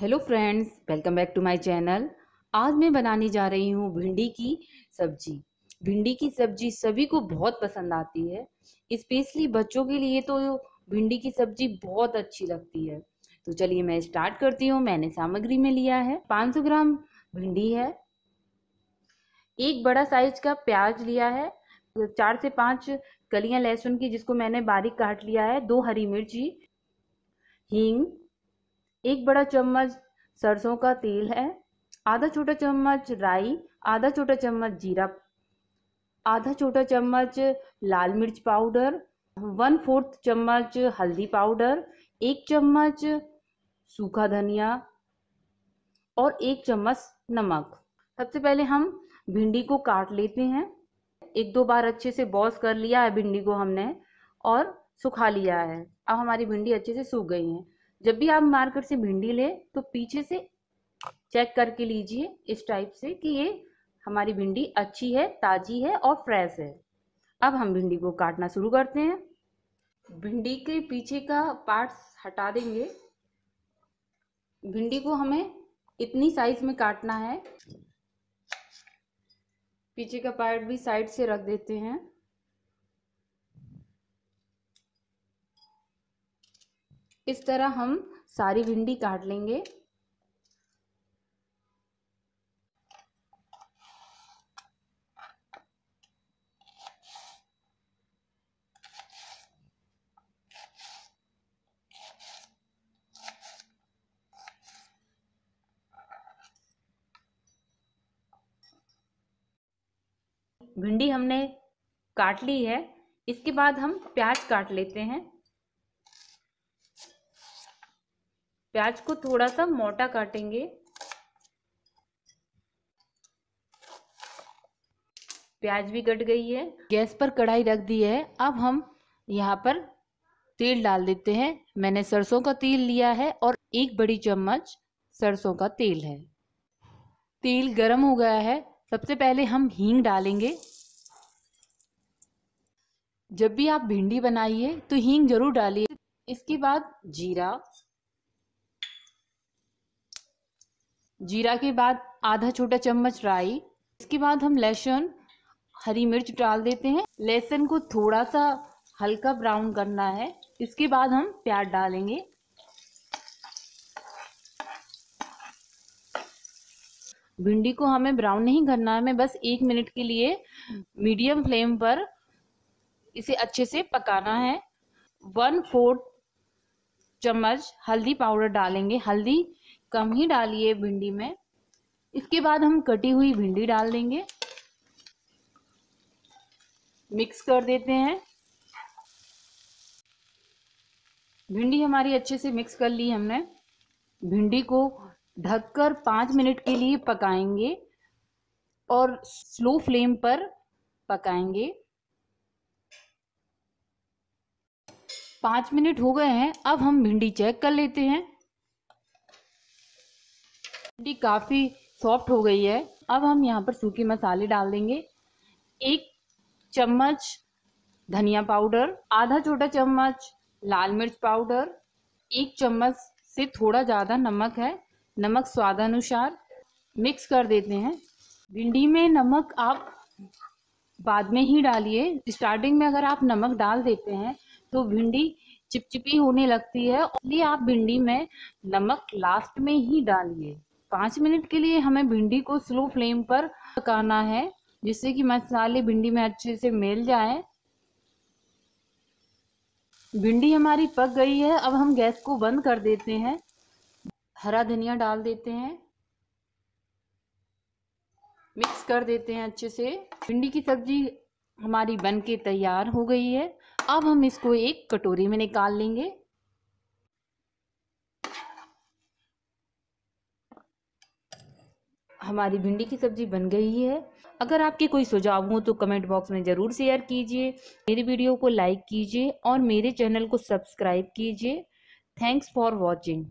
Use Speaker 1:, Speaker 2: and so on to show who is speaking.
Speaker 1: hello friends welcome back to my channel आज मैं बनाने जा रही हूँ भिंडी की सब्जी भिंडी की सब्जी सभी को बहुत पसंद आती है स्पेशली बच्चों के लिए तो भिंडी की सब्जी बहुत अच्छी लगती है तो चलिए मैं स्टार्ट करती हूँ मैंने सामग्री में लिया है 500 ग्राम भिंडी है एक बड़ा साइज का प्याज लिया है चार से पाँच कलियाँ लहसुन की जिसको मैंने बारीक काट लिया है दो हरी मिर्ची हींग एक बड़ा चम्मच सरसों का तेल है आधा छोटा चम्मच राई आधा छोटा चम्मच जीरा आधा छोटा चम्मच लाल मिर्च पाउडर वन फोर्थ चम्मच हल्दी पाउडर एक चम्मच सूखा धनिया और एक चम्मच नमक सबसे पहले हम भिंडी को काट लेते हैं एक दो बार अच्छे से बॉस कर लिया है भिंडी को हमने और सुखा लिया है अब हमारी भिंडी अच्छे से सूख गई है जब भी आप मार्कर से भिंडी ले तो पीछे से चेक करके लीजिए इस टाइप से कि ये हमारी भिंडी अच्छी है ताज़ी है और फ्रेश है अब हम भिंडी को काटना शुरू करते हैं भिंडी के पीछे का पार्ट्स हटा देंगे भिंडी को हमें इतनी साइज में काटना है पीछे का पार्ट भी साइड से रख देते हैं इस तरह हम सारी भिंडी काट लेंगे भिंडी हमने काट ली है इसके बाद हम प्याज काट लेते हैं प्याज को थोड़ा सा मोटा काटेंगे प्याज भी कट गई है गैस पर कढ़ाई रख दी है अब हम यहाँ पर तेल डाल देते हैं मैंने सरसों का तेल लिया है और एक बड़ी चम्मच सरसों का तेल है तेल गरम हो गया है सबसे पहले हम हींग डालेंगे जब भी आप भिंडी बनाइए तो हींग जरूर डालिए इसके बाद जीरा जीरा के बाद आधा छोटा चम्मच राई इसके बाद हम लहसुन हरी मिर्च डाल देते हैं लहसुन को थोड़ा सा हल्का ब्राउन करना है इसके बाद हम प्याज डालेंगे भिंडी को हमें ब्राउन नहीं करना है हमें बस एक मिनट के लिए मीडियम फ्लेम पर इसे अच्छे से पकाना है वन फोर्थ चम्मच हल्दी पाउडर डालेंगे हल्दी कम ही डालिए भिंडी में इसके बाद हम कटी हुई भिंडी डाल देंगे मिक्स कर देते हैं भिंडी हमारी अच्छे से मिक्स कर ली हमने भिंडी को ढककर पाँच मिनट के लिए पकाएंगे और स्लो फ्लेम पर पकाएंगे पाँच मिनट हो गए हैं अब हम भिंडी चेक कर लेते हैं भिंडी काफ़ी सॉफ्ट हो गई है अब हम यहाँ पर सूखे मसाले डाल देंगे एक चम्मच धनिया पाउडर आधा छोटा चम्मच लाल मिर्च पाउडर एक चम्मच से थोड़ा ज़्यादा नमक है नमक स्वादानुसार मिक्स कर देते हैं भिंडी में नमक आप बाद में ही डालिए स्टार्टिंग में अगर आप नमक डाल देते हैं तो भिंडी चिपचिपी होने लगती है इसलिए आप भिंडी में नमक लास्ट में ही डालिए पाँच मिनट के लिए हमें भिंडी को स्लो फ्लेम पर पकाना है जिससे कि मसाले भिंडी में अच्छे से मिल जाए भिंडी हमारी पक गई है अब हम गैस को बंद कर देते हैं हरा धनिया डाल देते हैं मिक्स कर देते हैं अच्छे से भिंडी की सब्जी हमारी बन के तैयार हो गई है अब हम इसको एक कटोरी में निकाल लेंगे हमारी भिंडी की सब्जी बन गई है अगर आपके कोई सुझाव हो तो कमेंट बॉक्स में ज़रूर शेयर कीजिए मेरी वीडियो को लाइक कीजिए और मेरे चैनल को सब्सक्राइब कीजिए थैंक्स फॉर वॉचिंग